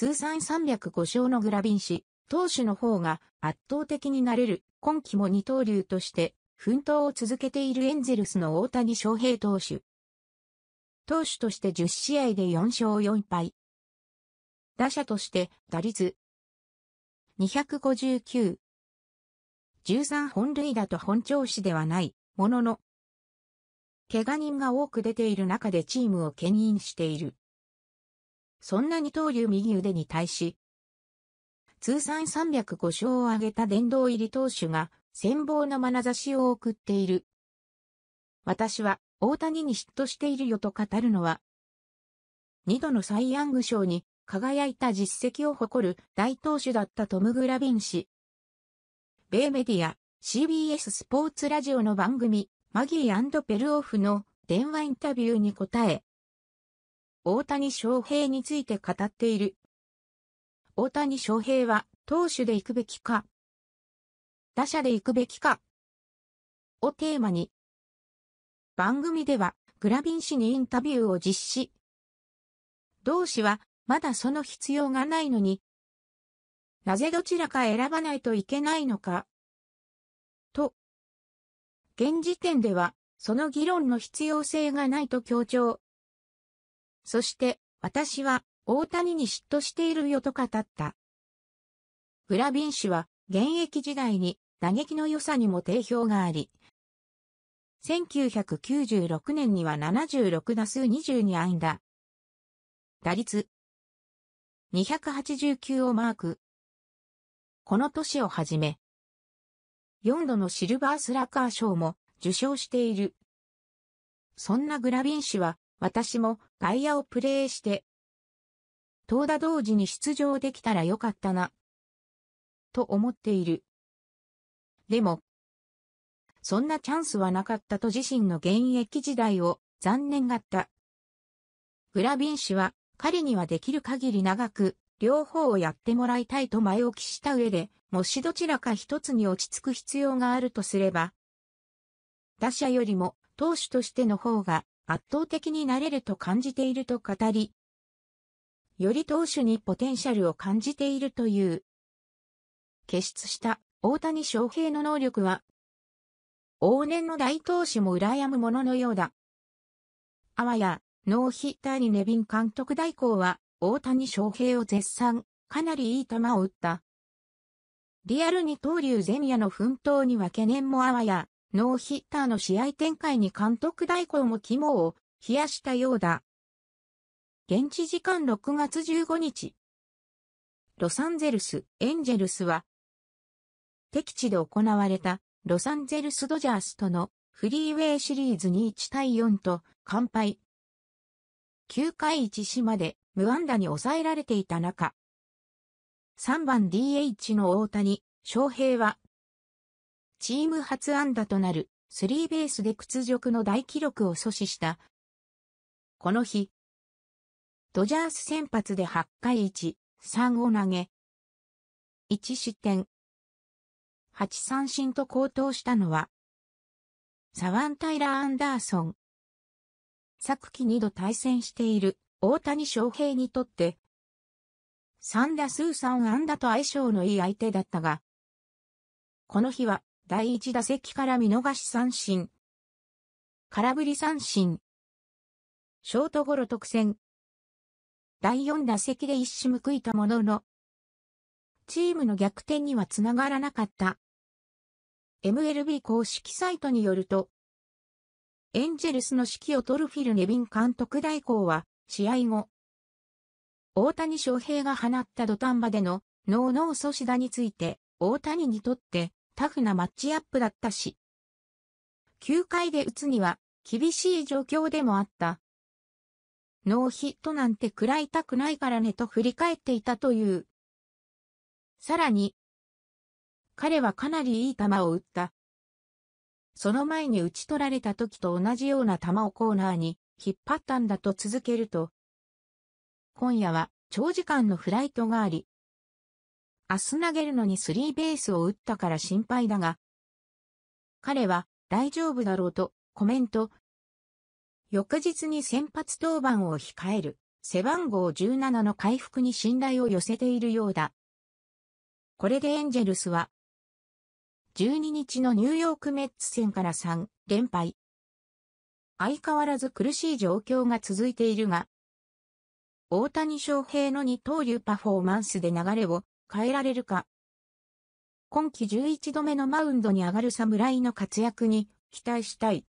通算305勝のグラビン氏、投手の方が圧倒的になれる、今季も二刀流として奮闘を続けているエンゼルスの大谷翔平投手。投手として10試合で4勝4敗。打者として打率259。13本塁打と本調子ではない、ものの、怪我人が多く出ている中でチームを牽引している。そんな二刀流右腕に対し、通算305勝を挙げた殿堂入り投手が、戦望の眼差しを送っている。私は、大谷に嫉妬しているよと語るのは、二度のサイ・ヤング賞に輝いた実績を誇る大投手だったトム・グラビン氏。米メディア、CBS スポーツラジオの番組、マギーペルオフの電話インタビューに答え、大谷翔平について語っている。大谷翔平は投手で行くべきか打者で行くべきかをテーマに番組ではグラビン氏にインタビューを実施。同氏はまだその必要がないのになぜどちらか選ばないといけないのかと現時点ではその議論の必要性がないと強調。そして、私は、大谷に嫉妬しているよと語った。グラビン氏は、現役時代に、打撃の良さにも定評があり、1996年には76打数22安打。打率289をマーク。この年をはじめ、4度のシルバースラッガー賞も受賞している。そんなグラビン氏は、私も外野をプレーして、東田同時に出場できたらよかったな、と思っている。でも、そんなチャンスはなかったと自身の現役時代を残念がった。グラビン氏は彼にはできる限り長く両方をやってもらいたいと前置きした上で、もしどちらか一つに落ち着く必要があるとすれば、打者よりも投手としての方が圧倒的になれると感じていると語り、より投手にポテンシャルを感じているという。傑出した大谷翔平の能力は、往年の大投手も羨むもののようだ。あわや、ノーヒッターにネビン監督代行は、大谷翔平を絶賛、かなりいい球を打った。リアルに刀流前夜の奮闘には懸念もあわや、ノーヒッターの試合展開に監督代行も肝を冷やしたようだ。現地時間6月15日、ロサンゼルス・エンジェルスは、敵地で行われたロサンゼルス・ドジャースとのフリーウェイシリーズに1対4と完敗。9回1死まで無安打に抑えられていた中、3番 DH の大谷、翔平はチーム初安打となる、スリーベースで屈辱の大記録を阻止した。この日、ドジャース先発で8回1、3を投げ、1失点、8三振と高騰したのは、サワン・タイラー・アンダーソン。昨季2度対戦している大谷翔平にとって、3打数3安打と相性のいい相手だったが、この日は第1打席から見逃し三振。空振り三振。ショートゴロ特選。第4打席で一矢報いたものの、チームの逆転にはつながらなかった。MLB 公式サイトによると、エンジェルスの指揮を取るフィル・ネビン監督代行は、試合後、大谷翔平が放った土壇場でのノーノー阻止打について、大谷にとってタフなマッチアップだったし。9回で打つには厳しい状況でもあった。ノーヒットなんて食らいたくないからねと振り返っていたという。さらに、彼はかなりいい球を打った。その前に打ち取られた時と同じような球をコーナーに引っ張ったんだと続けると、今夜は長時間のフライトがあり、明日投げるのにスリーベースを打ったから心配だが、彼は大丈夫だろうとコメント。翌日に先発登板を控える背番号17の回復に信頼を寄せているようだ。これでエンジェルスは12日のニューヨークメッツ戦から3連敗。相変わらず苦しい状況が続いているが、大谷翔平の二刀流パフォーマンスで流れを変えられるか。今季11度目のマウンドに上がる侍の活躍に期待したい。